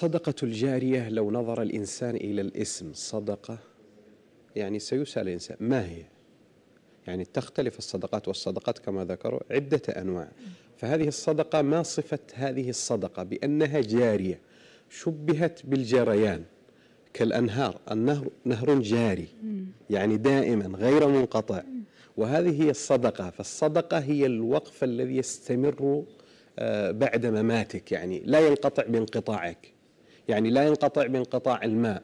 صدقة الجارية لو نظر الإنسان إلى الاسم صدقة يعني سيسأل الإنسان ما هي يعني تختلف الصدقات والصدقات كما ذكروا عدة أنواع فهذه الصدقة ما صفة هذه الصدقة بأنها جارية شبهت بالجريان كالأنهار النهر نهر جاري يعني دائما غير منقطع وهذه هي الصدقة فالصدقة هي الوقف الذي يستمر آه، بعد مماتك يعني لا ينقطع بانقطاعك يعني لا ينقطع بانقطاع الماء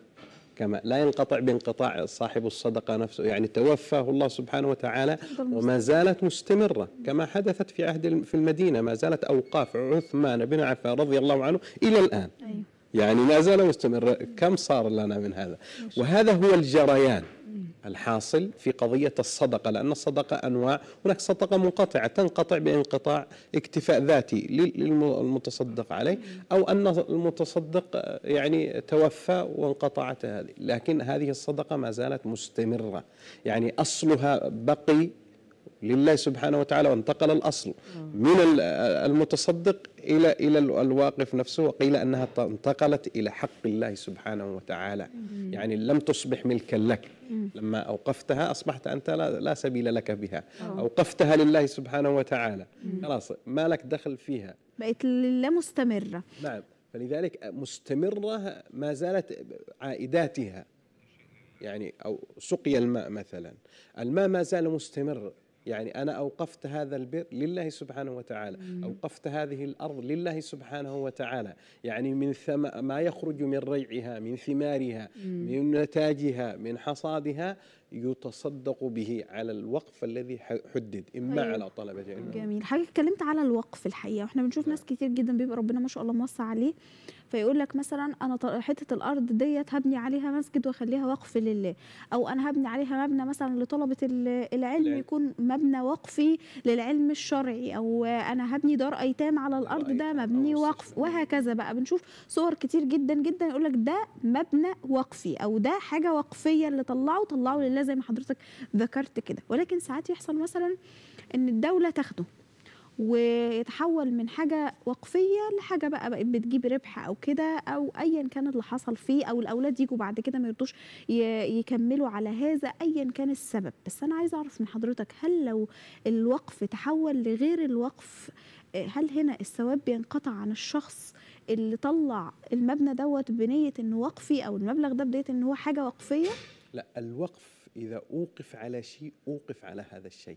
كما لا ينقطع بانقطاع صاحب الصدقة نفسه يعني توفاه الله سبحانه وتعالى وما زالت مستمرة كما حدثت في عهد في المدينة ما زالت أوقاف عثمان بن عفان رضي الله عنه إلى الآن أيوه. يعني ما زال مستمر كم صار لنا من هذا وهذا هو الجريان الحاصل في قضية الصدقة لأن الصدقة أنواع هناك صدقة منقطعة تنقطع بانقطاع اكتفاء ذاتي للمتصدق عليه أو أن المتصدق يعني توفى وانقطعت هذه لكن هذه الصدقة ما زالت مستمرة يعني أصلها بقي لله سبحانه وتعالى وانتقل الأصل من المتصدق إلى إلى الواقف نفسه وقيل أنها انتقلت إلى حق الله سبحانه وتعالى يعني لم تصبح ملكا لك لما أوقفتها أصبحت أنت لا سبيل لك بها آه. أوقفتها لله سبحانه وتعالى خلاص ما لك دخل فيها بقت لله مستمرة نعم فلذلك مستمرة ما زالت عائداتها يعني أو سقي الماء مثلا الماء ما زال مستمر يعني أنا أوقفت هذا البر لله سبحانه وتعالى أوقفت هذه الأرض لله سبحانه وتعالى يعني من ثم ما يخرج من ريعها من ثمارها من نتاجها من حصادها يتصدق به على الوقف الذي حدد اما أيوة. على طلبه العلم جميل حضرتك اتكلمت على الوقف الحقيقه واحنا بنشوف نعم. ناس كتير جدا بيبقى ربنا ما شاء الله موسع عليه فيقول لك مثلا انا حته الارض ديت هبني عليها مسجد واخليها وقف لله او انا هبني عليها مبنى مثلا لطلبه العلم لا. يكون مبنى وقفي للعلم الشرعي او انا هبني دار ايتام على الارض ده آه، مبني وقف وهكذا بقى بنشوف صور كتير جدا جدا يقول لك ده مبنى وقفي او ده حاجه وقفيه اللي طلعه طلعه لله زي ما حضرتك ذكرت كده ولكن ساعات يحصل مثلا ان الدوله تاخده ويتحول من حاجة وقفية لحاجة بقى بقت بتجيب ربح أو كده أو أيا كان اللي حصل فيه أو الأولاد يجوا بعد كده ما يرضوش يكملوا على هذا أيا كان السبب بس أنا عايزة أعرف من حضرتك هل لو الوقف تحول لغير الوقف هل هنا الثواب بينقطع عن الشخص اللي طلع المبنى دوت بنية إنه وقفي أو المبلغ ده بنية إن هو حاجة وقفية؟ لا الوقف إذا أوقف على شيء أوقف على هذا الشيء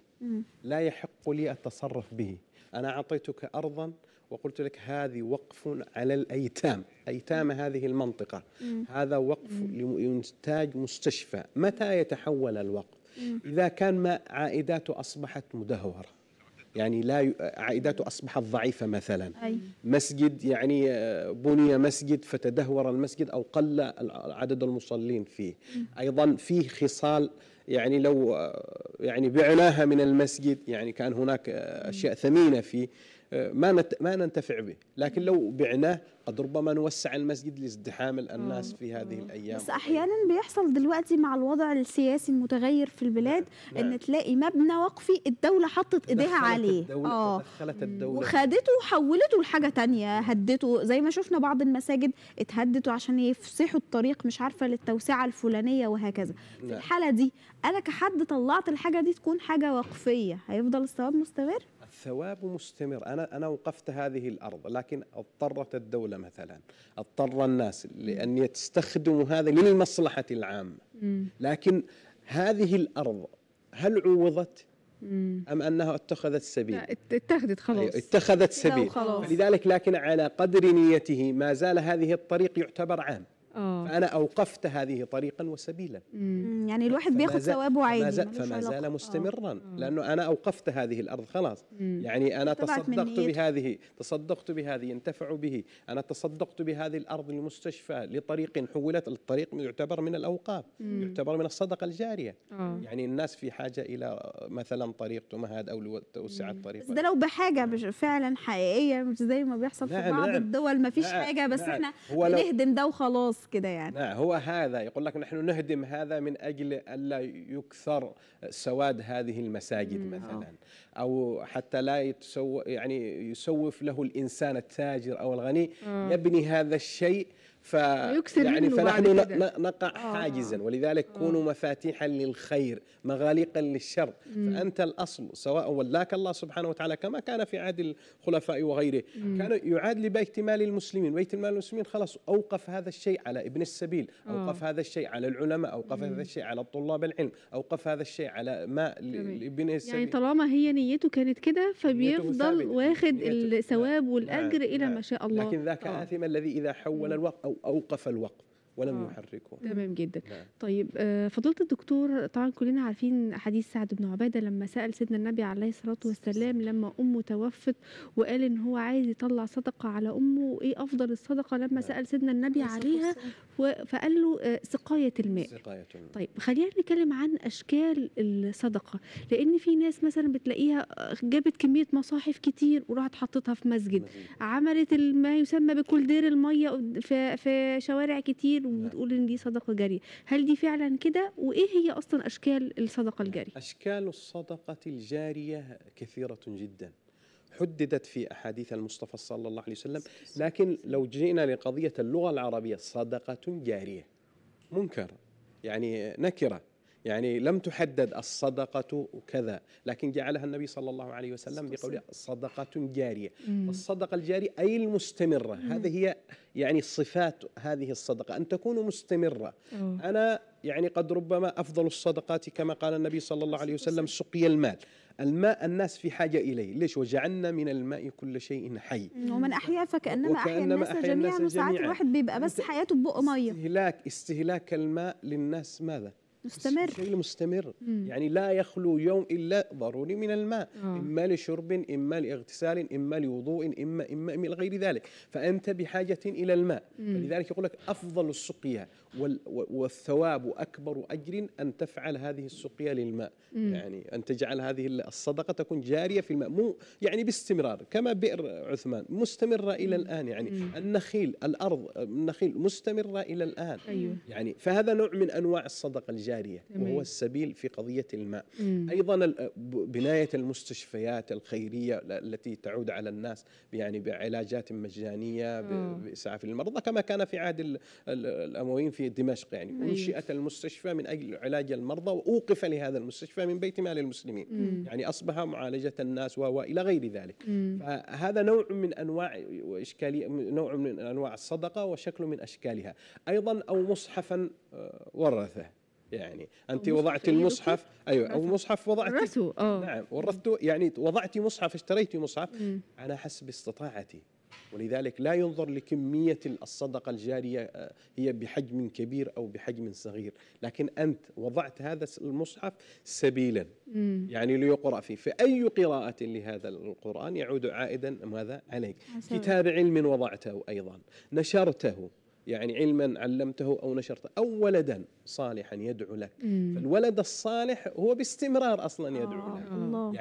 لا يحق لي أتصرف به أنا أعطيتك أرضا وقلت لك هذه وقف على الأيتام أيتام هذه المنطقة هذا وقف لإنتاج مستشفى متى يتحول الوقف إذا كان ما عائداته أصبحت مدهورة يعني لا عائداته أصبحت ضعيفة مثلا أي. مسجد يعني آه، بني مسجد فتدهور المسجد أو قل عدد المصلين فيه أيضا فيه خصال يعني لو يعني بعناها من المسجد يعني كان هناك اشياء ثمينه فيه ما ما ننتفع به، لكن لو بعناه قد ربما نوسع المسجد لازدحام الناس في هذه الايام بس احيانا بيحصل دلوقتي مع الوضع السياسي المتغير في البلاد نعم. نعم. ان تلاقي مبنى وقفي الدوله حطت ايديها عليه اه دخلت الدوله وخدته وحولته لحاجه تانية هدته زي ما شفنا بعض المساجد اتهدته عشان يفسحوا الطريق مش عارفه للتوسعه الفلانيه وهكذا نعم. في الحاله دي انا كحد طلعت الحاجه دي تكون حاجه وقفيه هيفضل الثواب مستمر الثواب مستمر انا انا وقفت هذه الارض لكن اضطرت الدوله مثلا اضطر الناس لان يستخدموا هذا للمصلحه العامه لكن هذه الارض هل عوضت أم أنها اتخذت سبيل اتخذت خلاص أيوة، اتخذت سبيل لذلك لكن على قدر نيته ما زال هذه الطريق يعتبر عام أوه. فأنا أوقفت هذه طريقا وسبيلا مم. يعني الواحد بياخد ثوابه عادي فما, فما زال آه. مستمرا أوه. لأنه أنا أوقفت هذه الأرض خلاص مم. يعني أنا تصدقت بهذه تصدقت بهذه ينتفع به أنا تصدقت بهذه الأرض لمستشفى لطريق حولت الطريق يعتبر من الأوقاف مم. يعتبر من الصدقة الجارية أوه. يعني الناس في حاجة إلى مثلا طريق تمهد أو توسع الطريق بس ده لو بحاجة فعلا حقيقية مش زي ما بيحصل نعم في بعض نعم الدول ما فيش نعم حاجة بس نعم. احنا بنهدم ده وخلاص النص كده يعني لا هو هذا يقول لك نحن نهدم هذا من أجل ألا يكثر سواد هذه المساجد مم. مثلا أو حتى لا يتسو يعني يسوف له الإنسان التاجر أو الغني مم. يبني هذا الشيء ف يعني فنحن نقع آه. حاجزا آه. ولذلك كونوا آه. مفاتيحا للخير مغاليقا للشر مم. فانت الاصل سواء ولاك الله سبحانه وتعالى كما كان في عهد الخلفاء وغيره مم. كان يعاد لبيت مال المسلمين بيت مال المسلمين خلاص اوقف هذا الشيء على ابن السبيل آه. اوقف هذا الشيء على العلماء اوقف مم. هذا الشيء على طلاب العلم اوقف هذا الشيء على ما لابن يعني السبيل يعني طالما هي نيته كانت كده فبيفضل واخد الثواب نعم. والاجر الى نعم. ما شاء الله لكن ذاك آثم الذي اذا حول الوقت أو أوقف الوقف ولم آه. يحركه تمام جدا نعم. طيب آه، فضلت الدكتور طبعا كلنا عارفين حديث سعد بن عباده لما سال سيدنا النبي عليه الصلاه والسلام لما امه توفت وقال ان هو عايز يطلع صدقه على امه ايه افضل الصدقه لما نعم. سال سيدنا النبي عليها فقال له آه، سقاية الماء سقاية الماء طيب خلينا نتكلم عن أشكال الصدقة لأن في ناس مثلا بتلاقيها آه، جابت كمية مصاحف كتير وراحت حطتها في مسجد عملت ما يسمى بكولدير المية في, في شوارع كتير وبتقول إن دي صدقة جارية هل دي فعلا كده وإيه هي أصلا أشكال الصدقة الجارية؟ أشكال الصدقة الجارية كثيرة جدا حددت في أحاديث المصطفى صلى الله عليه وسلم لكن لو جئنا لقضية اللغة العربية صدقة جارية منكر يعني نكرة يعني لم تحدد الصدقة كذا لكن جعلها النبي صلى الله عليه وسلم بقوله صدقة جارية الصدقة الجارية أي المستمرة هذه هي يعني صفات هذه الصدقة أن تكون مستمرة أنا يعني قد ربما أفضل الصدقات كما قال النبي صلى الله عليه وسلم سقي المال الماء الناس في حاجة إليه ليش وجعلنا من الماء كل شيء حي ومن أحيا فكأنما, وكأنما أحيا الناس جميعا وساعات الواحد بيبقى بس حياته ببق مية استهلاك استهلاك الماء للناس ماذا مستمر شيء مستمر مم. يعني لا يخلو يوم الا ضروري من الماء آه. اما لشرب اما لاغتسال اما لوضوء اما اما الى غير ذلك فانت بحاجه الى الماء مم. فلذلك يقول لك افضل السقيا والثواب أكبر أجر أن تفعل هذه السقيا للماء مم. يعني أن تجعل هذه الصدقة تكون جارية في الماء مو يعني باستمرار كما بئر عثمان مستمرة إلى الآن يعني مم. النخيل الأرض النخيل مستمرة إلى الآن أيوه. يعني فهذا نوع من أنواع الصدقة الجارية مم. وهو السبيل في قضية الماء مم. أيضا بناية المستشفيات الخيرية التي تعود على الناس يعني بعلاجات مجانية آه. بإسعاف المرضى كما كان في عهد الأمويين في دمشق يعني أنشئت المستشفى من أجل علاج المرضى وأوقف لهذا المستشفى من بيت مال المسلمين مم. يعني أصبح معالجة الناس وإلى غير ذلك مم. فهذا نوع من أنواع وإشكالية نوع من أنواع الصدقة وشكل من أشكالها أيضا أو مصحفا آه، ورثه يعني انت وضعت المصحف ايوه او مصحف وضعتي آه. نعم ورثته يعني وضعتي مصحف اشتريتي مصحف على حسب استطاعتي ولذلك لا ينظر لكمية الصدقة الجارية آه، هي بحجم كبير أو بحجم صغير لكن أنت وضعت هذا المصحف سبيلا مم. يعني ليقرأ فيه فأي قراءة لهذا القرآن يعود عائدا ماذا عليك حسنا. كتاب علم وضعته أيضا نشرته يعني علما علمته او نشرته او ولدا صالحا يدعو لك مم. فالولد الصالح هو باستمرار اصلا يدعو آه لك الله. يعني